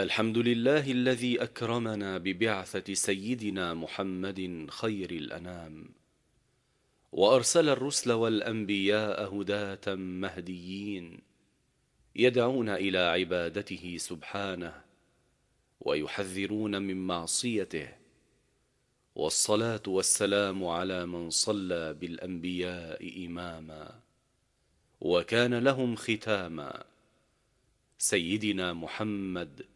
الحمد لله الذي أكرمنا ببعثة سيدنا محمد خير الأنام وأرسل الرسل والأنبياء هداة مهديين يدعون إلى عبادته سبحانه ويحذرون من معصيته والصلاة والسلام على من صلى بالأنبياء إماما وكان لهم ختاما سيدنا محمد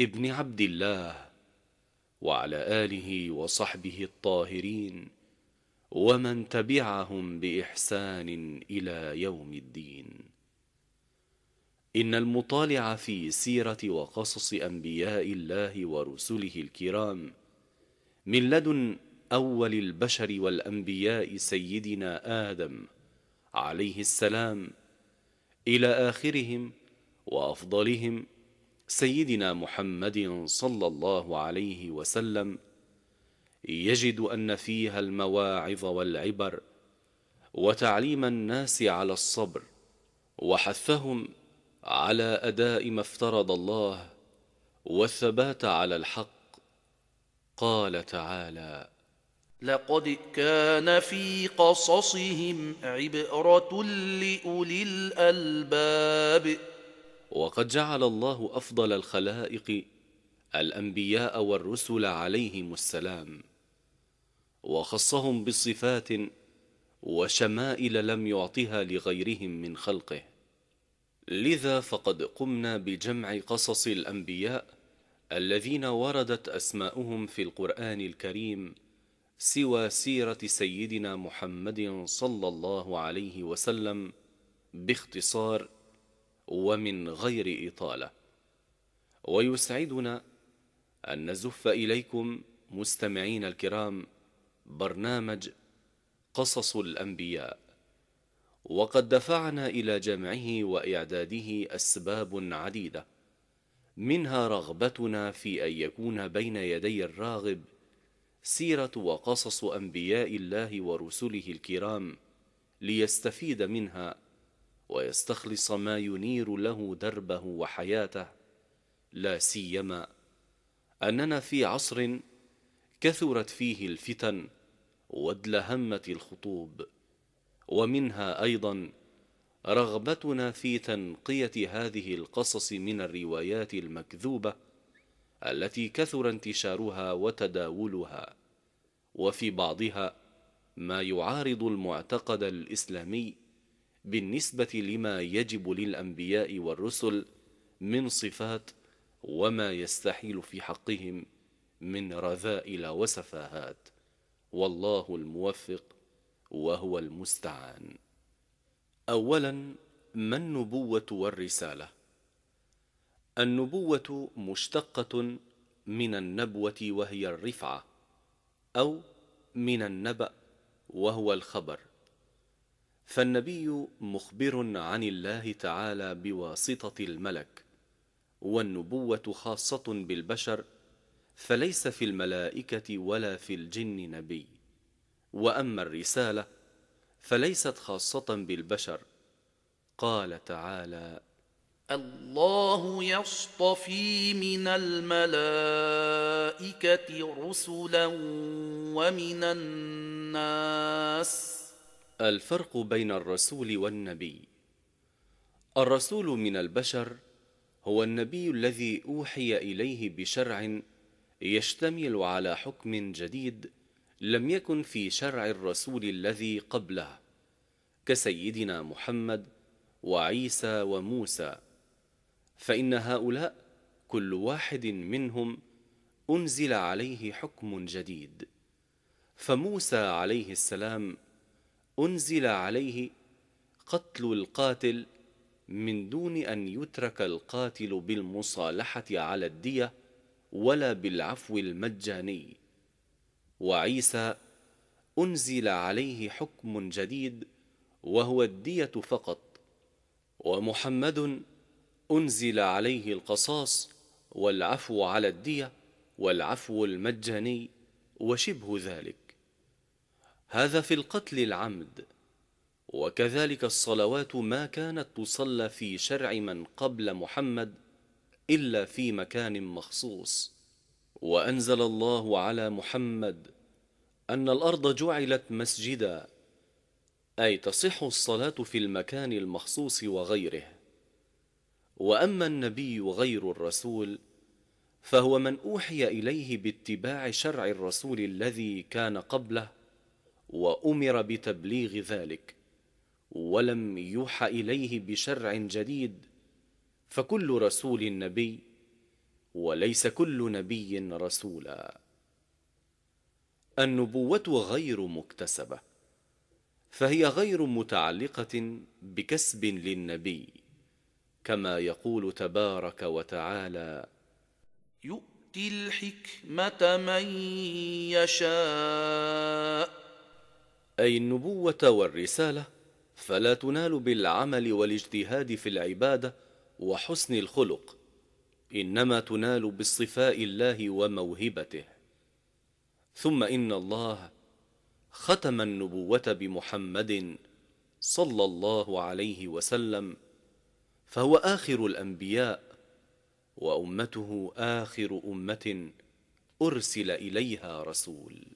ابن عبد الله وعلى آله وصحبه الطاهرين ومن تبعهم بإحسان إلى يوم الدين إن المطالع في سيرة وقصص أنبياء الله ورسله الكرام من لدن أول البشر والأنبياء سيدنا آدم عليه السلام إلى آخرهم وأفضلهم سيدنا محمد صلى الله عليه وسلم يجد أن فيها المواعظ والعبر وتعليم الناس على الصبر وحثهم على أداء ما افترض الله والثبات على الحق قال تعالى لقد كان في قصصهم عبرة لأولي الألباب وقد جعل الله افضل الخلائق الانبياء والرسل عليهم السلام وخصهم بصفات وشمائل لم يعطها لغيرهم من خلقه لذا فقد قمنا بجمع قصص الانبياء الذين وردت اسماؤهم في القران الكريم سوى سيره سيدنا محمد صلى الله عليه وسلم باختصار ومن غير إطالة ويسعدنا أن نزف إليكم مستمعين الكرام برنامج قصص الأنبياء وقد دفعنا إلى جمعه وإعداده أسباب عديدة منها رغبتنا في أن يكون بين يدي الراغب سيرة وقصص أنبياء الله ورسله الكرام ليستفيد منها ويستخلص ما ينير له دربه وحياته لا سيما اننا في عصر كثرت فيه الفتن وادلهمت الخطوب ومنها ايضا رغبتنا في تنقيه هذه القصص من الروايات المكذوبه التي كثر انتشارها وتداولها وفي بعضها ما يعارض المعتقد الاسلامي بالنسبه لما يجب للانبياء والرسل من صفات وما يستحيل في حقهم من رذائل وسفاهات والله الموفق وهو المستعان اولا ما النبوه والرساله النبوه مشتقه من النبوه وهي الرفعه او من النبا وهو الخبر فالنبي مخبر عن الله تعالى بواسطة الملك والنبوة خاصة بالبشر فليس في الملائكة ولا في الجن نبي وأما الرسالة فليست خاصة بالبشر قال تعالى الله يصطفي من الملائكة رسلا ومن الناس الفرق بين الرسول والنبي الرسول من البشر هو النبي الذي اوحي اليه بشرع يشتمل على حكم جديد لم يكن في شرع الرسول الذي قبله كسيدنا محمد وعيسى وموسى فان هؤلاء كل واحد منهم انزل عليه حكم جديد فموسى عليه السلام انزل عليه قتل القاتل من دون ان يترك القاتل بالمصالحه على الديه ولا بالعفو المجاني وعيسى انزل عليه حكم جديد وهو الديه فقط ومحمد انزل عليه القصاص والعفو على الديه والعفو المجاني وشبه ذلك هذا في القتل العمد وكذلك الصلوات ما كانت تصلى في شرع من قبل محمد الا في مكان مخصوص وانزل الله على محمد ان الارض جعلت مسجدا اي تصح الصلاه في المكان المخصوص وغيره واما النبي غير الرسول فهو من اوحي اليه باتباع شرع الرسول الذي كان قبله وامر بتبليغ ذلك ولم يوحى اليه بشرع جديد فكل رسول نبي وليس كل نبي رسولا النبوه غير مكتسبه فهي غير متعلقه بكسب للنبي كما يقول تبارك وتعالى يؤتي الحكمه من يشاء أي النبوة والرسالة فلا تنال بالعمل والاجتهاد في العبادة وحسن الخلق إنما تنال باصطفاء الله وموهبته ثم إن الله ختم النبوة بمحمد صلى الله عليه وسلم فهو آخر الأنبياء وأمته آخر أمة أرسل إليها رسول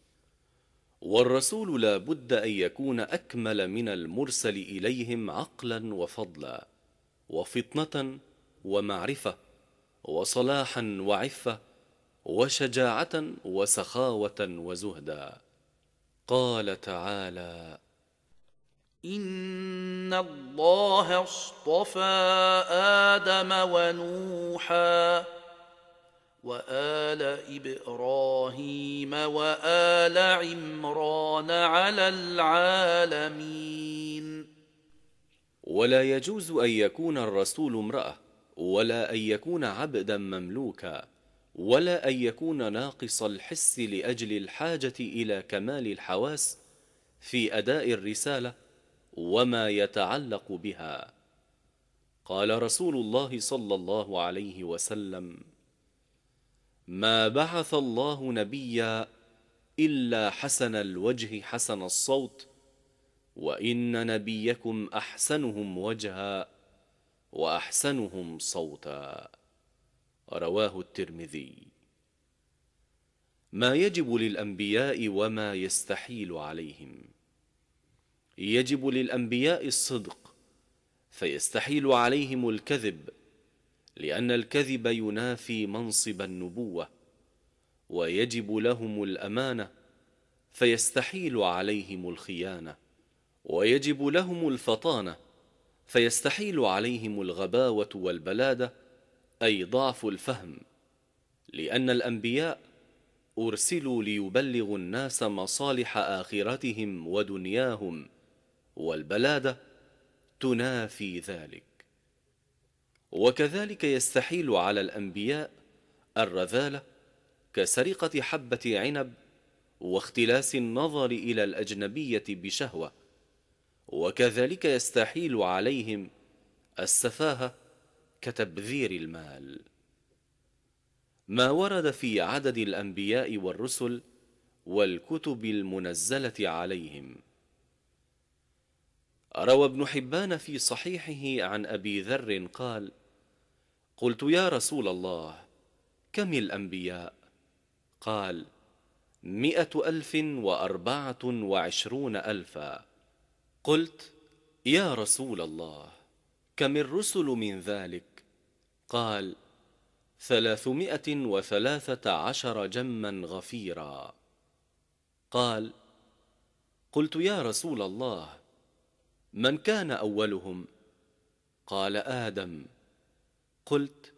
والرسول لا بد أن يكون أكمل من المرسل إليهم عقلا وفضلا وفطنة ومعرفة وصلاحا وعفة وشجاعة وسخاوة وزهدا قال تعالى إن الله اصطفى آدم ونوحاً وآل إبراهيم وآل عمران على العالمين ولا يجوز أن يكون الرسول امرأة ولا أن يكون عبدا مملوكا ولا أن يكون ناقص الحس لأجل الحاجة إلى كمال الحواس في أداء الرسالة وما يتعلق بها قال رسول الله صلى الله عليه وسلم ما بعث الله نبيا الا حسن الوجه حسن الصوت وان نبيكم احسنهم وجها واحسنهم صوتا رواه الترمذي ما يجب للانبياء وما يستحيل عليهم يجب للانبياء الصدق فيستحيل عليهم الكذب لان الكذب ينافي منصب النبوه ويجب لهم الامانه فيستحيل عليهم الخيانه ويجب لهم الفطانه فيستحيل عليهم الغباوه والبلاده اي ضعف الفهم لان الانبياء ارسلوا ليبلغوا الناس مصالح اخرتهم ودنياهم والبلاده تنافي ذلك وكذلك يستحيل على الأنبياء الرذالة كسرقة حبة عنب واختلاس النظر إلى الأجنبية بشهوة وكذلك يستحيل عليهم السفاهة كتبذير المال ما ورد في عدد الأنبياء والرسل والكتب المنزلة عليهم روى ابن حبان في صحيحه عن أبي ذر قال: قلت يا رسول الله كم الأنبياء؟ قال مئة ألف وأربعة وعشرون ألفا قلت يا رسول الله كم الرسل من ذلك؟ قال ثلاثمائة وثلاثة عشر جما غفيرا قال قلت يا رسول الله من كان أولهم؟ قال آدم قلت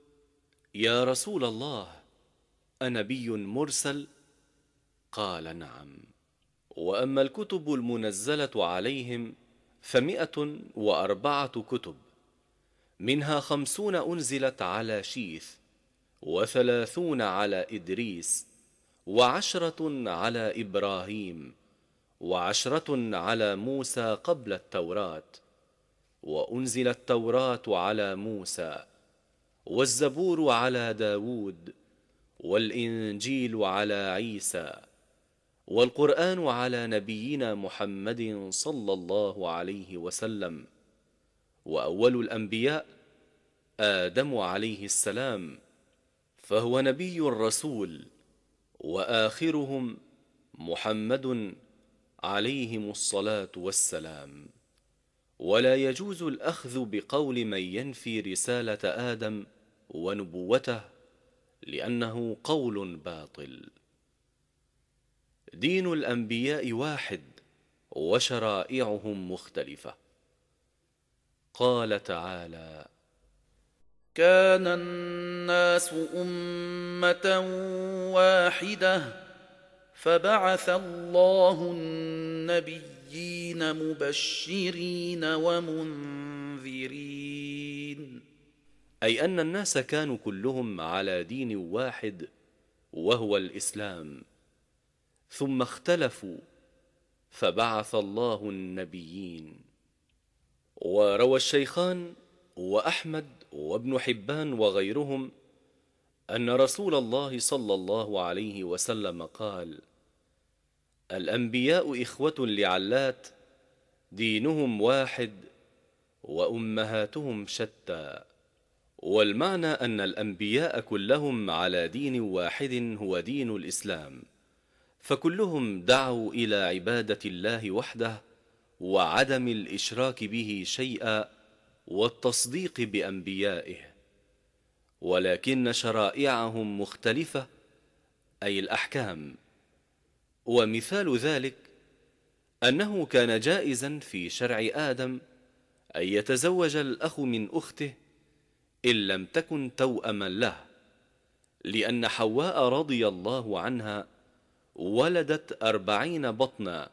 يا رسول الله انبي مرسل قال نعم واما الكتب المنزله عليهم فمئه واربعه كتب منها خمسون انزلت على شيث وثلاثون على ادريس وعشره على ابراهيم وعشره على موسى قبل التوراه وانزل التوراه على موسى والزبور على داود والإنجيل على عيسى والقرآن على نبينا محمد صلى الله عليه وسلم وأول الأنبياء آدم عليه السلام فهو نبي الرسول وآخرهم محمد عليهم الصلاة والسلام ولا يجوز الأخذ بقول من ينفي رسالة آدم ونبوته لانه قول باطل دين الانبياء واحد وشرائعهم مختلفه قال تعالى كان الناس امه واحده فبعث الله النبيين مبشرين ومنذرين اي ان الناس كانوا كلهم على دين واحد وهو الاسلام ثم اختلفوا فبعث الله النبيين وروى الشيخان واحمد وابن حبان وغيرهم ان رسول الله صلى الله عليه وسلم قال الانبياء اخوه لعلات دينهم واحد وامهاتهم شتى والمعنى أن الأنبياء كلهم على دين واحد هو دين الإسلام فكلهم دعوا إلى عبادة الله وحده وعدم الإشراك به شيئا والتصديق بأنبيائه ولكن شرائعهم مختلفة أي الأحكام ومثال ذلك أنه كان جائزا في شرع آدم أن يتزوج الأخ من أخته إن لم تكن توأما له لأن حواء رضي الله عنها ولدت أربعين بطنا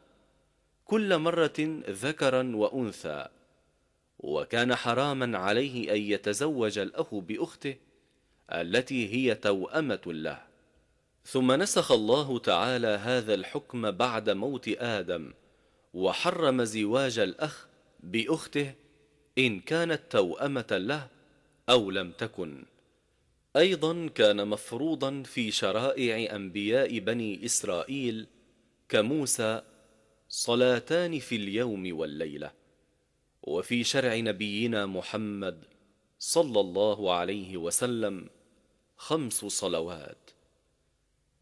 كل مرة ذكرا وأنثى وكان حراما عليه أن يتزوج الأخ بأخته التي هي توأمة له ثم نسخ الله تعالى هذا الحكم بعد موت آدم وحرم زواج الأخ بأخته إن كانت توأمة له أو لم تكن أيضا كان مفروضا في شرائع أنبياء بني إسرائيل كموسى صلاتان في اليوم والليلة وفي شرع نبينا محمد صلى الله عليه وسلم خمس صلوات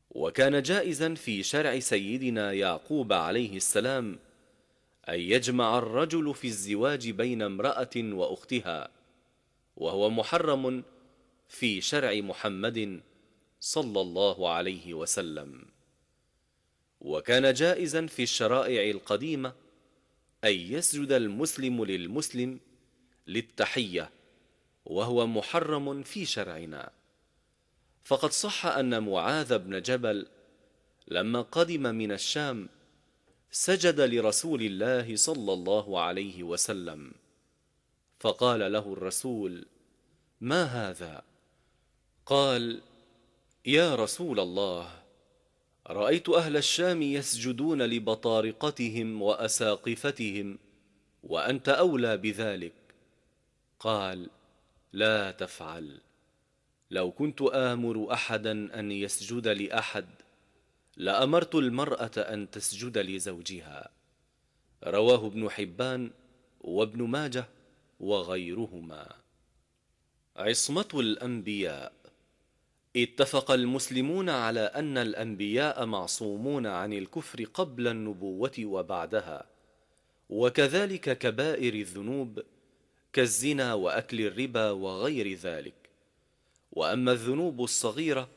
وكان جائزا في شرع سيدنا يعقوب عليه السلام أن يجمع الرجل في الزواج بين امرأة وأختها وهو محرم في شرع محمد صلى الله عليه وسلم وكان جائزا في الشرائع القديمه ان يسجد المسلم للمسلم للتحيه وهو محرم في شرعنا فقد صح ان معاذ بن جبل لما قدم من الشام سجد لرسول الله صلى الله عليه وسلم فقال له الرسول ما هذا قال يا رسول الله رايت اهل الشام يسجدون لبطارقتهم واساقفتهم وانت اولى بذلك قال لا تفعل لو كنت امر احدا ان يسجد لاحد لامرت المراه ان تسجد لزوجها رواه ابن حبان وابن ماجه وغيرهما عصمة الأنبياء اتفق المسلمون على أن الأنبياء معصومون عن الكفر قبل النبوة وبعدها وكذلك كبائر الذنوب كالزنا وأكل الربا وغير ذلك وأما الذنوب الصغيرة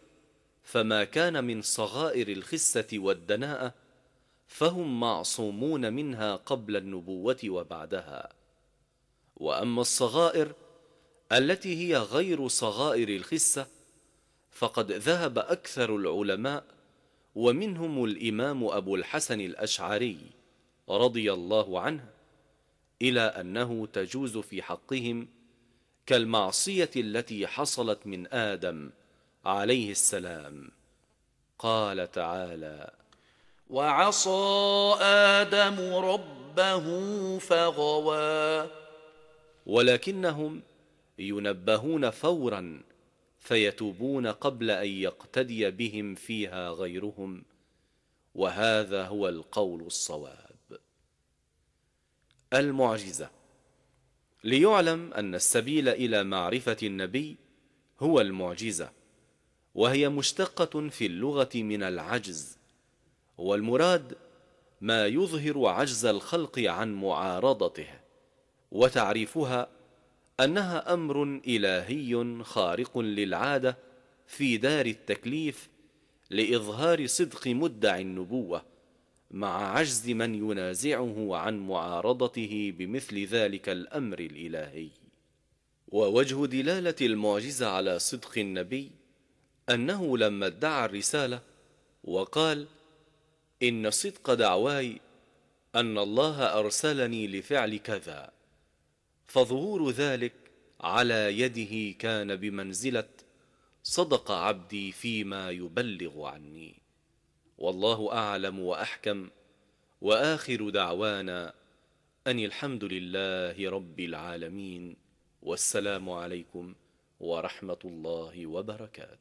فما كان من صغائر الخسة والدناءة فهم معصومون منها قبل النبوة وبعدها واما الصغائر التي هي غير صغائر الخسه فقد ذهب اكثر العلماء ومنهم الامام ابو الحسن الاشعري رضي الله عنه الى انه تجوز في حقهم كالمعصيه التي حصلت من ادم عليه السلام قال تعالى وعصى ادم ربه فغوى ولكنهم ينبهون فورا فيتوبون قبل ان يقتدي بهم فيها غيرهم وهذا هو القول الصواب المعجزه ليعلم ان السبيل الى معرفه النبي هو المعجزه وهي مشتقه في اللغه من العجز والمراد ما يظهر عجز الخلق عن معارضته وتعريفها انها امر الهي خارق للعاده في دار التكليف لاظهار صدق مدعي النبوه مع عجز من ينازعه عن معارضته بمثل ذلك الامر الالهي ووجه دلاله المعجزه على صدق النبي انه لما ادعى الرساله وقال ان صدق دعواي ان الله ارسلني لفعل كذا فظهور ذلك على يده كان بمنزله صدق عبدي فيما يبلغ عني والله اعلم واحكم واخر دعوانا ان الحمد لله رب العالمين والسلام عليكم ورحمه الله وبركاته